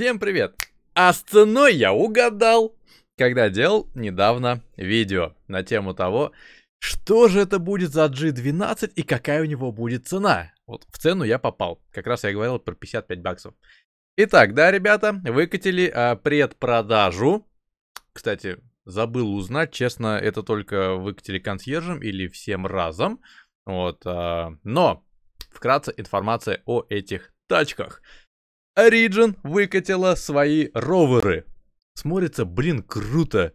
Всем привет! А с ценой я угадал, когда делал недавно видео на тему того, что же это будет за G12 и какая у него будет цена. Вот в цену я попал. Как раз я говорил про 55 баксов. Итак, да, ребята, выкатили а, предпродажу. Кстати, забыл узнать, честно, это только выкатили консьержем или всем разом. Вот, а, но вкратце информация о этих тачках. Origin выкатила свои роверы. Смотрится, блин, круто.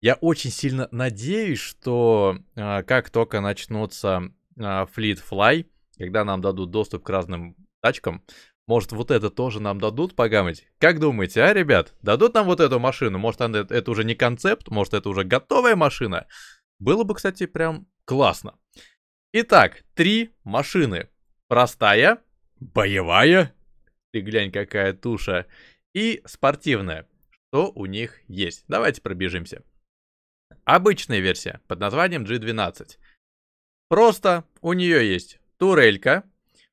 Я очень сильно надеюсь, что э, как только начнутся э, Fleet Fly, когда нам дадут доступ к разным тачкам, может вот это тоже нам дадут погамать? Как думаете, а, ребят? Дадут нам вот эту машину? Может она, это уже не концепт, может это уже готовая машина? Было бы, кстати, прям классно. Итак, три машины. Простая, боевая ты глянь, какая туша. И спортивная. Что у них есть? Давайте пробежимся. Обычная версия под названием G12. Просто у нее есть турелька,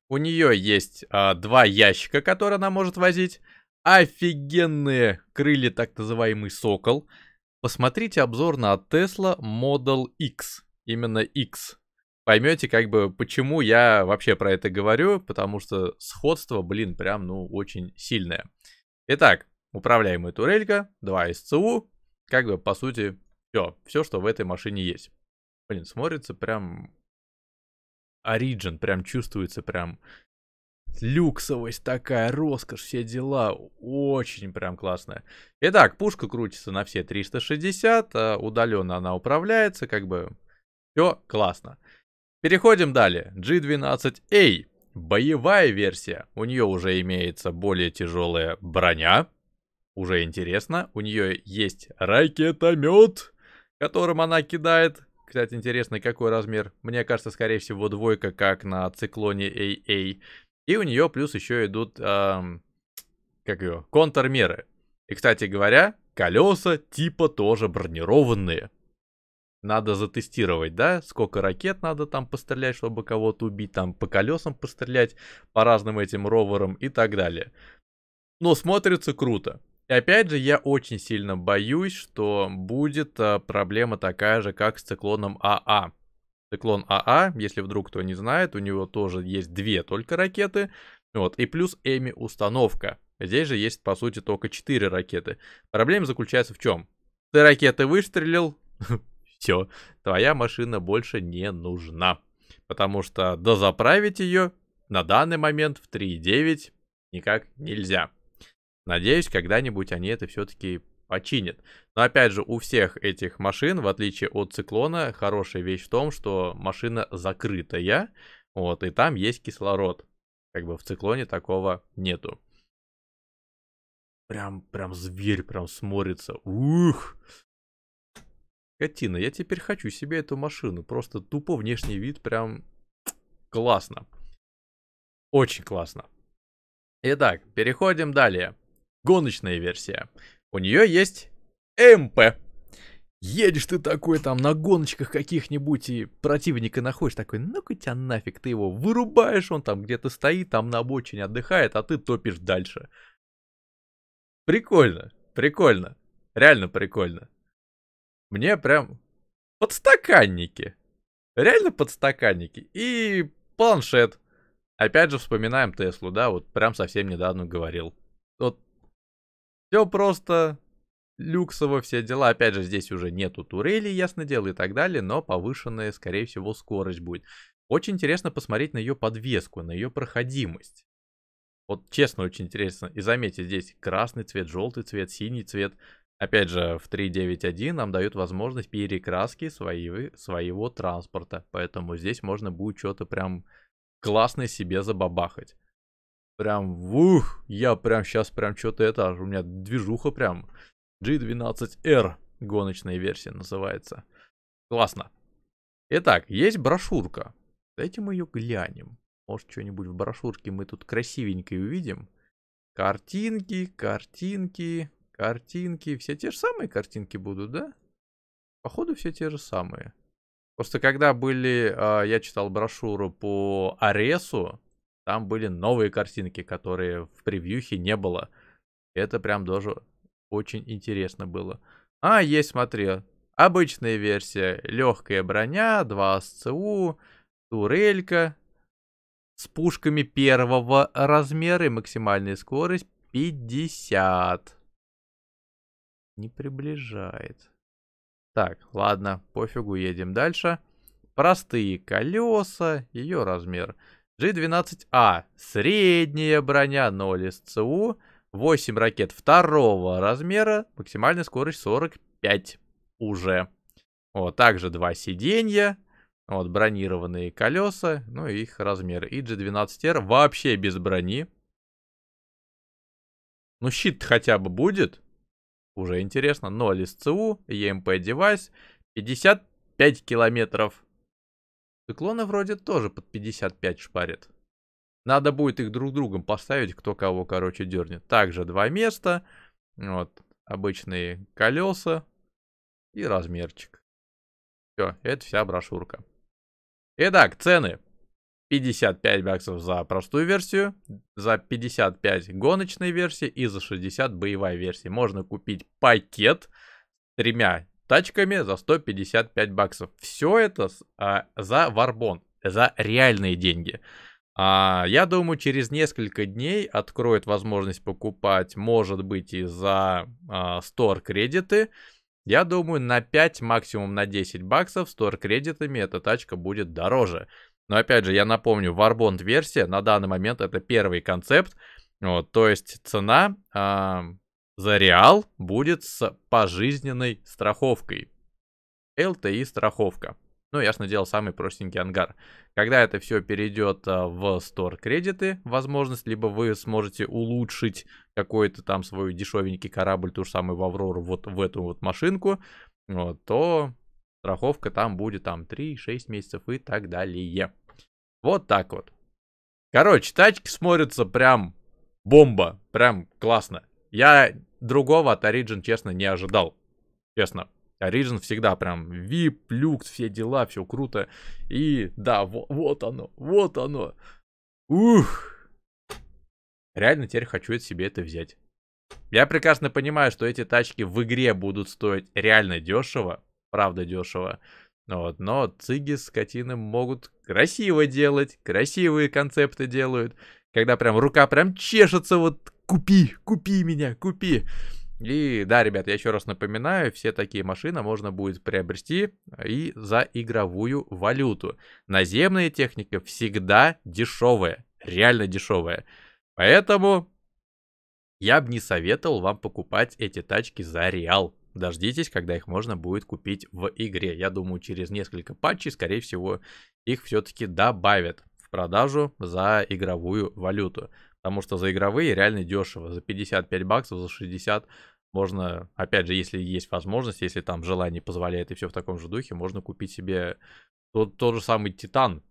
у нее есть а, два ящика, которые она может возить, офигенные крылья, так называемый сокол. Посмотрите обзор на Tesla Model X, именно X поймете, как бы, почему я вообще про это говорю, потому что сходство, блин, прям, ну, очень сильное. Итак, управляемая турелька, 2 СЦУ, как бы, по сути, все, все, что в этой машине есть. Блин, смотрится прям... Origin, прям чувствуется прям люксовость такая, роскошь, все дела. Очень прям классная. Итак, пушка крутится на все 360, а, удаленно она управляется, как бы все классно. Переходим далее. G12A. Боевая версия. У нее уже имеется более тяжелая броня. Уже интересно. У нее есть ракетомет, которым она кидает. Кстати, интересно, какой размер. Мне кажется, скорее всего, двойка, как на циклоне AA. И у нее плюс еще идут, эм, как ее, контрмеры. И, кстати говоря, колеса типа тоже бронированные надо затестировать, да, сколько ракет надо там пострелять, чтобы кого-то убить, там по колесам пострелять, по разным этим роверам и так далее. Но смотрится круто. И опять же, я очень сильно боюсь, что будет а, проблема такая же, как с циклоном АА. А. Циклон АА, а, если вдруг кто не знает, у него тоже есть две только ракеты. Вот, и плюс Эми установка. Здесь же есть, по сути, только четыре ракеты. Проблема заключается в чем? Ты ракеты выстрелил, все, твоя машина больше не нужна. Потому что дозаправить ее на данный момент в 3.9 никак нельзя. Надеюсь, когда-нибудь они это все-таки починят. Но опять же, у всех этих машин, в отличие от циклона, хорошая вещь в том, что машина закрытая, вот, и там есть кислород. Как бы в циклоне такого нету. Прям, прям зверь прям смотрится. Ух! Катина, я теперь хочу себе эту машину. Просто тупо внешний вид прям классно. Очень классно. Итак, переходим далее. Гоночная версия. У нее есть МП. Едешь ты такой там на гоночках каких-нибудь и противника находишь такой, ну-ка тебя нафиг, ты его вырубаешь, он там где-то стоит, там на обочине отдыхает, а ты топишь дальше. Прикольно, прикольно, реально прикольно мне прям подстаканники. Реально подстаканники. И планшет. Опять же вспоминаем Теслу, да, вот прям совсем недавно говорил. Вот все просто люксово, все дела. Опять же, здесь уже нету турели, ясно дело, и так далее, но повышенная, скорее всего, скорость будет. Очень интересно посмотреть на ее подвеску, на ее проходимость. Вот честно, очень интересно. И заметьте, здесь красный цвет, желтый цвет, синий цвет. Опять же, в 3.9.1 нам дают возможность перекраски свои, своего транспорта, поэтому здесь можно будет что-то прям классное себе забабахать. Прям, ух, я прям сейчас прям что-то это, у меня движуха прям. G12R, гоночная версия называется. Классно. Итак, есть брошюрка. Давайте мы ее глянем. Может, что-нибудь в брошюрке мы тут красивенько увидим. Картинки, картинки. Картинки. Все те же самые картинки будут, да? Походу, все те же самые. Просто когда были, э, я читал брошюру по Аресу, там были новые картинки, которые в превьюхе не было. Это прям даже очень интересно было. А, есть, смотри. Обычная версия. Легкая броня, 2 СЦУ, турелька с пушками первого размера и максимальная скорость 50. Не приближает. Так, ладно, пофигу, едем дальше. Простые колеса, ее размер. G12A, а, средняя броня 0 СЦУ, 8 ракет второго размера, максимальная скорость 45 уже. Вот, также два сиденья, вот, бронированные колеса, ну и их размер. И G12R вообще без брони. Ну, щит хотя бы будет. Уже интересно. 0 СЦУ, EMP-девайс, 55 километров. Циклоны вроде тоже под 55 шпарит. Надо будет их друг другом поставить, кто кого, короче, дернет. Также два места. Вот. Обычные колеса. И размерчик. Все, это вся брошюрка. Итак, цены. 55 баксов за простую версию, за 55 гоночной версии и за 60 боевая версии Можно купить пакет с тремя тачками за 155 баксов. Все это а, за варбон, за реальные деньги. А, я думаю, через несколько дней откроет возможность покупать, может быть, и за а, кредиты. Я думаю, на 5, максимум на 10 баксов стор кредитами эта тачка будет дороже. Но опять же, я напомню, Warbond версия на данный момент это первый концепт. Вот, то есть цена э, за реал будет с пожизненной страховкой. LTI страховка. Ну, ясно дело, самый простенький ангар. Когда это все перейдет а, в стор кредиты, возможность, либо вы сможете улучшить какой-то там свой дешевенький корабль, ту же самую Аврору, вот в эту вот машинку, вот, то страховка там будет там 3-6 месяцев и так далее. Вот так вот. Короче, тачки смотрятся прям бомба, прям классно. Я другого от Origin, честно, не ожидал. Честно, Origin всегда прям VIP, люкс, все дела, все круто. И да, вот, вот оно, вот оно. Ух! Реально теперь хочу себе это взять. Я прекрасно понимаю, что эти тачки в игре будут стоить реально дешево, правда дешево. Вот. Но цыги, скотины могут красиво делать, красивые концепты делают, когда прям рука прям чешется, вот купи, купи меня, купи. И да, ребят, я еще раз напоминаю, все такие машины можно будет приобрести и за игровую валюту. Наземная техника всегда дешевая, реально дешевая. Поэтому я бы не советовал вам покупать эти тачки за реал дождитесь, когда их можно будет купить в игре. Я думаю, через несколько патчей, скорее всего, их все-таки добавят в продажу за игровую валюту. Потому что за игровые реально дешево. За 55 баксов, за 60 можно, опять же, если есть возможность, если там желание позволяет и все в таком же духе, можно купить себе тот, тот же самый Титан.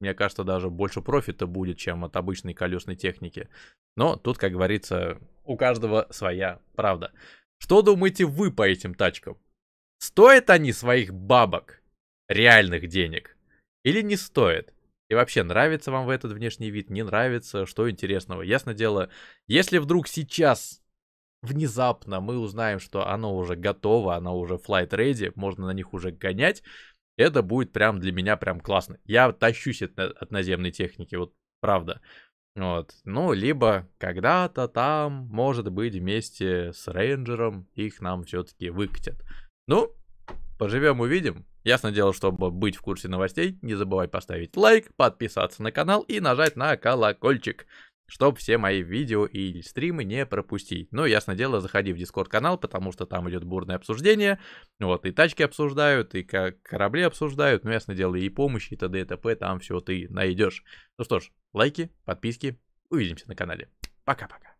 Мне кажется, даже больше профита будет, чем от обычной колесной техники. Но тут, как говорится, у каждого своя правда. Что думаете вы по этим тачкам? Стоят они своих бабок? Реальных денег? Или не стоят? И вообще, нравится вам в этот внешний вид, не нравится, что интересного? Ясно дело, если вдруг сейчас внезапно мы узнаем, что оно уже готово, оно уже flight ready, можно на них уже гонять, это будет прям для меня прям классно. Я тащусь от, от наземной техники, вот правда. Вот. Ну, либо когда-то там, может быть, вместе с рейнджером их нам все-таки выкатят. Ну, поживем увидим. Ясно дело, чтобы быть в курсе новостей, не забывай поставить лайк, подписаться на канал и нажать на колокольчик чтобы все мои видео и стримы не пропустить. Ну, ясно дело, заходи в Дискорд-канал, потому что там идет бурное обсуждение. Вот, и тачки обсуждают, и как корабли обсуждают. Ну, ясно дело, и помощи, и т.д. и т.п. Там все ты найдешь. Ну что ж, лайки, подписки. Увидимся на канале. Пока-пока.